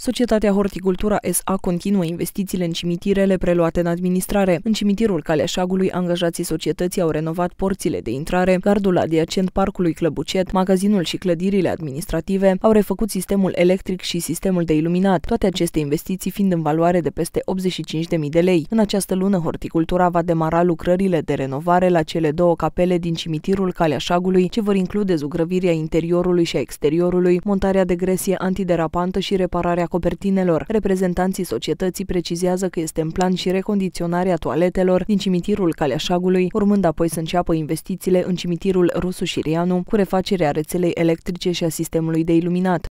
Societatea Horticultura SA continuă investițiile în cimitirele preluate în administrare. În cimitirul Calea Șagului, angajații societății au renovat porțile de intrare, gardul adiacent parcului Clăbucet, magazinul și clădirile administrative, au refăcut sistemul electric și sistemul de iluminat, toate aceste investiții fiind în valoare de peste 85.000 de lei. În această lună, Horticultura va demara lucrările de renovare la cele două capele din cimitirul Calea Șagului, ce vor include zugrăvirea interiorului și a exteriorului, montarea de gresie antiderapantă și repararea copertinelor. Reprezentanții societății precizează că este în plan și recondiționarea toaletelor din cimitirul Caleașagului, urmând apoi să înceapă investițiile în cimitirul Rusu Șirianu cu refacerea rețelei electrice și a sistemului de iluminat.